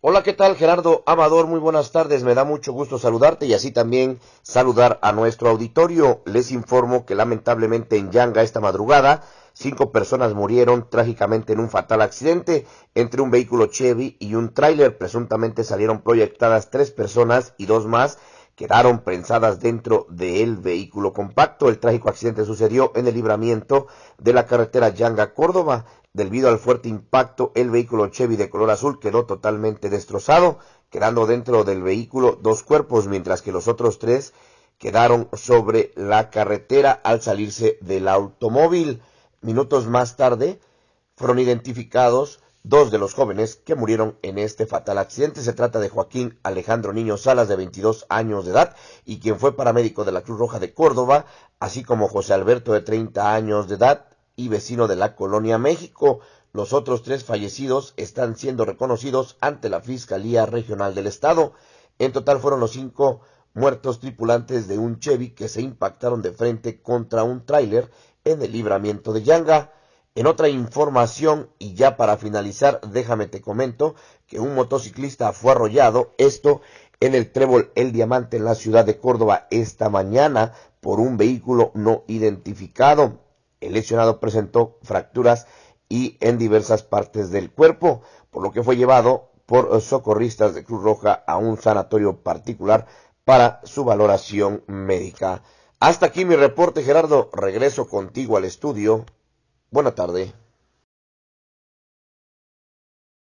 Hola, ¿qué tal Gerardo Amador? Muy buenas tardes, me da mucho gusto saludarte y así también saludar a nuestro auditorio. Les informo que lamentablemente en Yanga esta madrugada cinco personas murieron trágicamente en un fatal accidente entre un vehículo Chevy y un tráiler. Presuntamente salieron proyectadas tres personas y dos más quedaron prensadas dentro del vehículo compacto. El trágico accidente sucedió en el libramiento de la carretera Yanga-Córdoba. Debido al fuerte impacto, el vehículo Chevy de color azul quedó totalmente destrozado, quedando dentro del vehículo dos cuerpos, mientras que los otros tres quedaron sobre la carretera al salirse del automóvil. Minutos más tarde fueron identificados dos de los jóvenes que murieron en este fatal accidente. Se trata de Joaquín Alejandro Niño Salas, de 22 años de edad, y quien fue paramédico de la Cruz Roja de Córdoba, así como José Alberto, de 30 años de edad, y vecino de la Colonia México. Los otros tres fallecidos están siendo reconocidos ante la Fiscalía Regional del Estado. En total fueron los cinco muertos tripulantes de un Chevy que se impactaron de frente contra un tráiler en el libramiento de Yanga. En otra información, y ya para finalizar, déjame te comento que un motociclista fue arrollado, esto en el Trébol El Diamante en la ciudad de Córdoba esta mañana por un vehículo no identificado. El lesionado presentó fracturas y en diversas partes del cuerpo, por lo que fue llevado por socorristas de Cruz Roja a un sanatorio particular para su valoración médica. Hasta aquí mi reporte, Gerardo. Regreso contigo al estudio. Buena tarde.